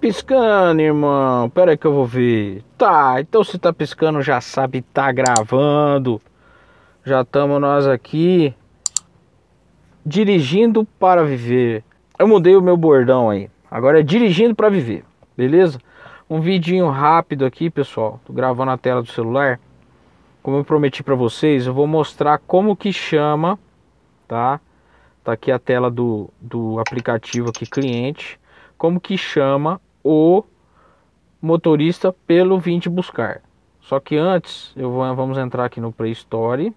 piscando, irmão? Pera aí que eu vou ver. Tá, então se tá piscando, já sabe, tá gravando. Já estamos nós aqui. Dirigindo para viver. Eu mudei o meu bordão aí. Agora é dirigindo para viver, beleza? Um vidinho rápido aqui, pessoal. Tô gravando a tela do celular. Como eu prometi para vocês, eu vou mostrar como que chama, tá? Tá aqui a tela do, do aplicativo aqui, cliente como que chama o motorista pelo 20 buscar. Só que antes, eu vou, vamos entrar aqui no Pre-Store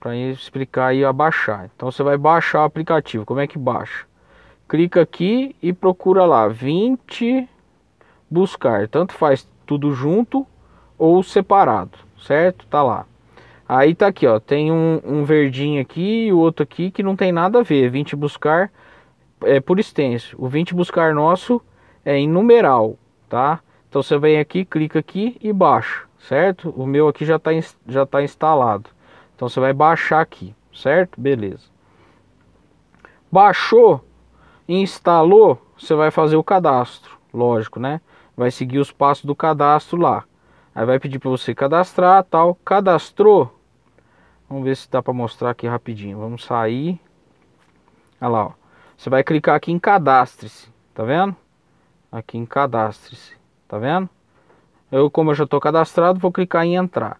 para explicar aí abaixar Então você vai baixar o aplicativo. Como é que baixa? Clica aqui e procura lá 20 buscar. Tanto faz tudo junto ou separado, certo? Tá lá. Aí tá aqui, ó. Tem um, um verdinho aqui e o outro aqui que não tem nada a ver. 20 buscar é por extenso. O 20 buscar nosso é em numeral, tá? Então você vem aqui, clica aqui e baixa, certo? O meu aqui já está já tá instalado. Então você vai baixar aqui, certo? Beleza. Baixou, instalou, você vai fazer o cadastro, lógico, né? Vai seguir os passos do cadastro lá. Aí vai pedir para você cadastrar, tal. Cadastrou. Vamos ver se dá para mostrar aqui rapidinho. Vamos sair. Olha lá, ó. Você vai clicar aqui em cadastre-se, tá vendo? Aqui em cadastre-se, tá vendo? Eu, como eu já estou cadastrado, vou clicar em entrar.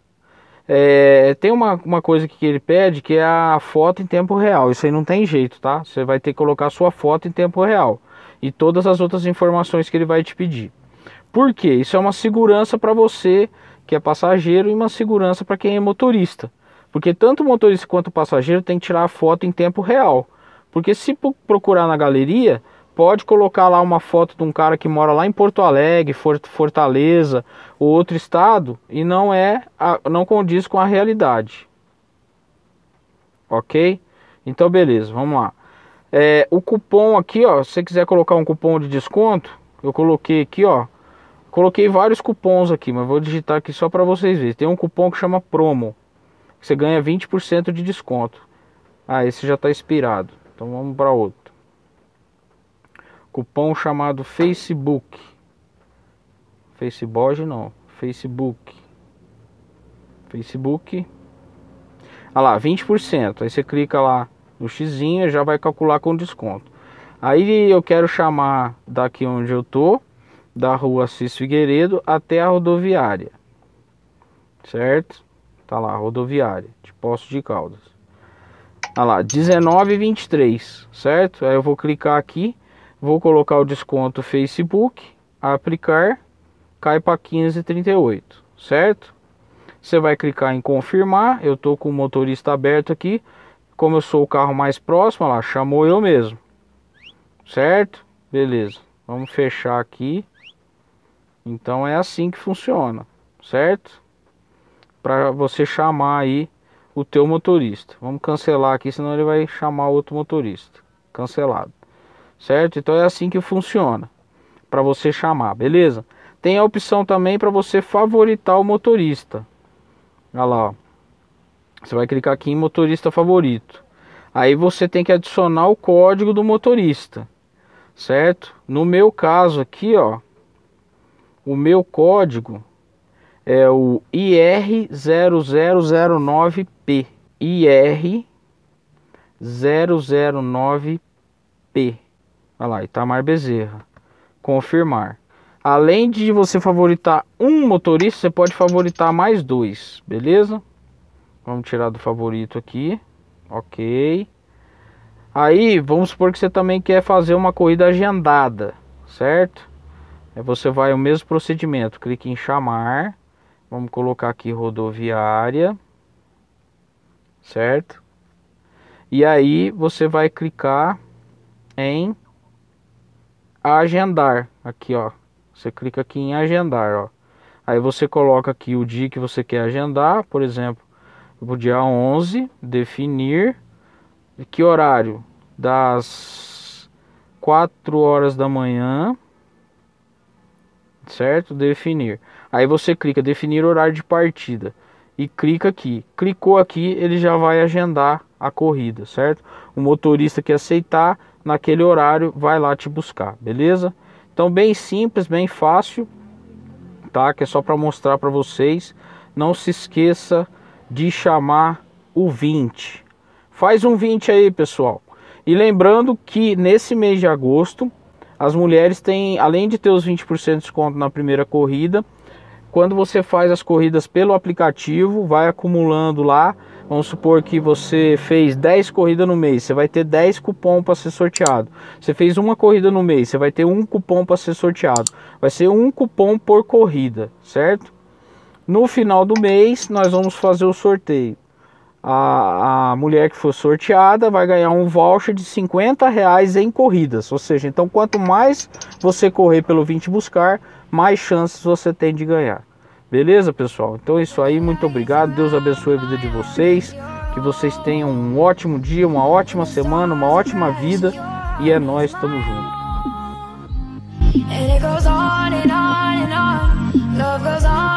É, tem uma, uma coisa que ele pede que é a foto em tempo real. Isso aí não tem jeito, tá? Você vai ter que colocar sua foto em tempo real e todas as outras informações que ele vai te pedir. Por quê? Isso é uma segurança para você que é passageiro e uma segurança para quem é motorista. Porque tanto o motorista quanto o passageiro tem que tirar a foto em tempo real. Porque se procurar na galeria, pode colocar lá uma foto de um cara que mora lá em Porto Alegre, Fortaleza ou outro estado e não é não condiz com a realidade. OK? Então beleza, vamos lá. É, o cupom aqui, ó, se você quiser colocar um cupom de desconto, eu coloquei aqui, ó. Coloquei vários cupons aqui, mas vou digitar aqui só para vocês verem. Tem um cupom que chama promo. Que você ganha 20% de desconto. Ah, esse já está expirado. Então vamos para outro. Cupom chamado Facebook. Facebook não, Facebook. Facebook. Ah lá, 20%. Aí você clica lá no xizinho, já vai calcular com desconto. Aí eu quero chamar daqui onde eu tô, da rua Assis Figueiredo até a rodoviária. Certo? Tá lá, rodoviária de Poço de Caldas. Olha lá, 19,23, certo? Aí eu vou clicar aqui, vou colocar o desconto Facebook, aplicar, cai para 15,38, certo? Você vai clicar em confirmar, eu tô com o motorista aberto aqui, como eu sou o carro mais próximo, olha lá, chamou eu mesmo, certo? Beleza, vamos fechar aqui. Então é assim que funciona, certo? Para você chamar aí o teu motorista. Vamos cancelar aqui, senão ele vai chamar outro motorista. Cancelado. Certo? Então é assim que funciona para você chamar, beleza? Tem a opção também para você favoritar o motorista. Olha lá, ó. Você vai clicar aqui em motorista favorito. Aí você tem que adicionar o código do motorista. Certo? No meu caso aqui, ó, o meu código é o IR0009P. IR009P. Olha lá, Itamar tá Bezerra. Confirmar. Além de você favoritar um motorista, você pode favoritar mais dois, beleza? Vamos tirar do favorito aqui. Ok. Aí, vamos supor que você também quer fazer uma corrida agendada, certo? Aí você vai o mesmo procedimento, clique em chamar. Vamos colocar aqui rodoviária, certo? E aí você vai clicar em agendar, aqui ó, você clica aqui em agendar, ó. Aí você coloca aqui o dia que você quer agendar, por exemplo, o dia 11, definir, que horário? Das 4 horas da manhã, certo? Definir. Aí você clica definir horário de partida e clica aqui. Clicou aqui, ele já vai agendar a corrida, certo? O motorista que aceitar naquele horário vai lá te buscar, beleza? Então bem simples, bem fácil, tá? Que é só para mostrar para vocês. Não se esqueça de chamar o 20. Faz um 20 aí, pessoal. E lembrando que nesse mês de agosto, as mulheres têm, além de ter os 20% de desconto na primeira corrida, quando você faz as corridas pelo aplicativo, vai acumulando lá. Vamos supor que você fez 10 corridas no mês, você vai ter 10 cupom para ser sorteado. Você fez uma corrida no mês, você vai ter um cupom para ser sorteado. Vai ser um cupom por corrida, certo? No final do mês, nós vamos fazer o sorteio a, a mulher que for sorteada vai ganhar um voucher de 50 reais em corridas. Ou seja, então quanto mais você correr pelo 20 buscar, mais chances você tem de ganhar. Beleza, pessoal? Então é isso aí, muito obrigado. Deus abençoe a vida de vocês. Que vocês tenham um ótimo dia, uma ótima semana, uma ótima vida. E é nós, tamo junto.